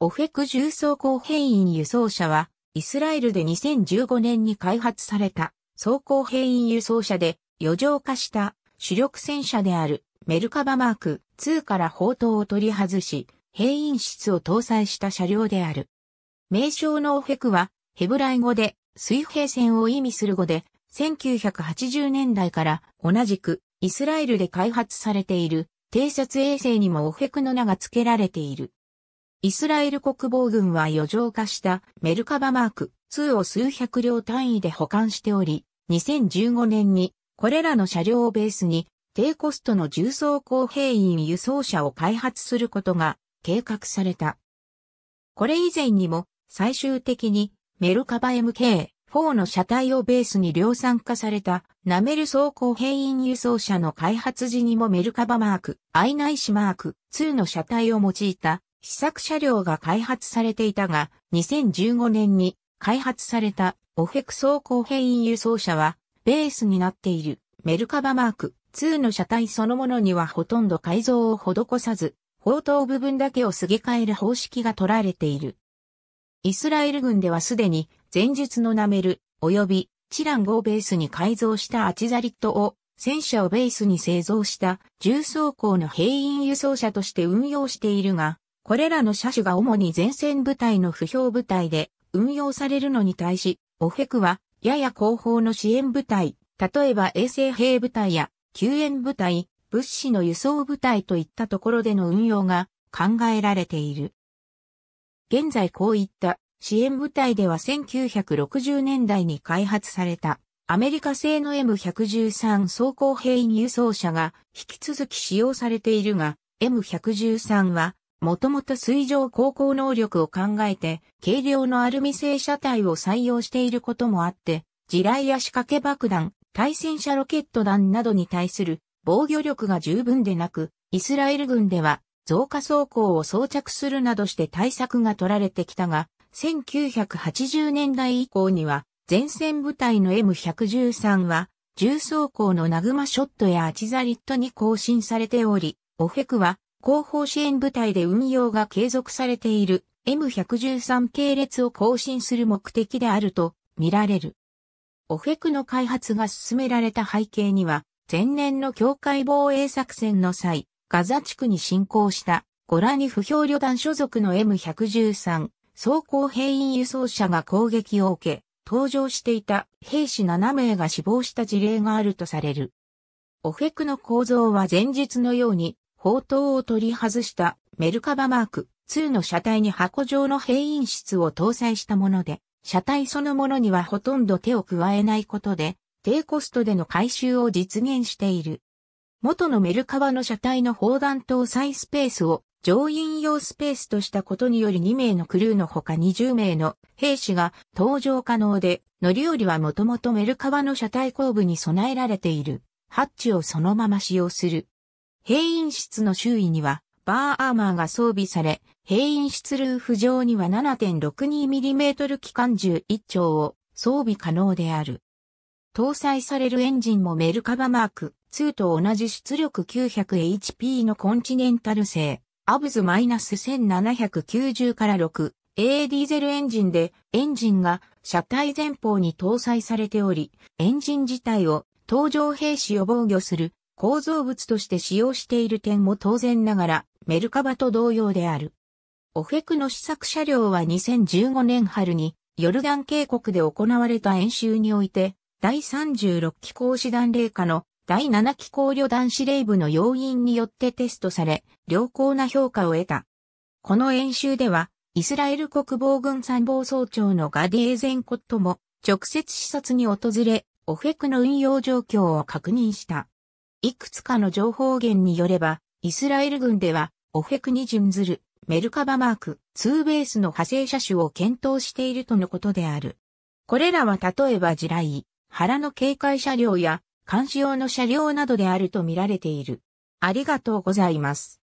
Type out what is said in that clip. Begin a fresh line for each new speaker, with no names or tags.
オフェク重装甲兵員輸送車は、イスラエルで2015年に開発された、装甲兵員輸送車で、余剰化した主力戦車である、メルカバマーク2から砲塔を取り外し、兵員室を搭載した車両である。名称のオフェクは、ヘブライ語で、水平線を意味する語で、1980年代から同じくイスラエルで開発されている偵察衛星にもオフェクの名が付けられている。イスラエル国防軍は余剰化したメルカバマーク2を数百両単位で保管しており、2015年にこれらの車両をベースに低コストの重装甲兵員輸送車を開発することが計画された。これ以前にも最終的にメルカバ MK4 の車体をベースに量産化されたナメル装甲兵員輸送車の開発時にもメルカバマーク I ナイシマーク2の車体を用いた試作車両が開発されていたが、2015年に開発されたオフェク走行変異輸送車は、ベースになっているメルカバマーク2の車体そのものにはほとんど改造を施さず、砲塔部分だけをすげ替える方式が取られている。イスラエル軍ではすでに前述のナメル及びチラン号ベースに改造したアチザリットを戦車をベースに製造した重装甲の兵員輸送車として運用しているが、これらの車種が主に前線部隊の不評部隊で運用されるのに対し、オフェクはやや後方の支援部隊、例えば衛星兵部隊や救援部隊、物資の輸送部隊といったところでの運用が考えられている。現在こういった支援部隊では1960年代に開発されたアメリカ製の M113 装甲兵員輸送車が引き続き使用されているが M113 はもともと水上航行能力を考えて、軽量のアルミ製車体を採用していることもあって、地雷や仕掛け爆弾、対戦車ロケット弾などに対する防御力が十分でなく、イスラエル軍では増加装甲を装着するなどして対策が取られてきたが、1980年代以降には、前線部隊の M113 は、重装甲のナグマショットやアチザリットに更新されており、オフェクは後方支援部隊で運用が継続されている M113 系列を更新する目的であると見られる。オフェクの開発が進められた背景には、前年の境界防衛作戦の際、ガザ地区に侵攻したゴラニ不評旅団所属の M113 装甲兵員輸送車が攻撃を受け、搭乗していた兵士7名が死亡した事例があるとされる。オフェクの構造は前日のように砲塔を取り外したメルカバマーク2の車体に箱状の変因室を搭載したもので、車体そのものにはほとんど手を加えないことで、低コストでの回収を実現している。元のメルカバの車体の砲弾搭載スペースを乗員用スペースとしたことにより2名のクルーのほか20名の兵士が搭乗可能で、乗り降りはもともとメルカバの車体後部に備えられている。ハッチをそのまま使用する。兵員室の周囲にはバーアーマーが装備され、兵員室ルーフ上には 7.62mm 機関銃1丁を装備可能である。搭載されるエンジンもメルカバマーク2と同じ出力 900HP のコンチネンタル製、アブズ -1790 から6、A ディーゼルエンジンで、エンジンが車体前方に搭載されており、エンジン自体を搭乗兵士を防御する構造物として使用している点も当然ながら、メルカバと同様である。オフェクの試作車両は2015年春に、ヨルダン渓谷で行われた演習において、第36機構師団霊下の第7機構旅団司令部の要員によってテストされ、良好な評価を得た。この演習では、イスラエル国防軍参謀総長のガディエゼンコットも直接視察に訪れ、オフェクの運用状況を確認した。いくつかの情報源によれば、イスラエル軍では、オフェクに準ずる、メルカバマーク、ツーベースの派生車種を検討しているとのことである。これらは例えば地雷、腹の警戒車両や、監視用の車両などであると見られている。ありがとうございます。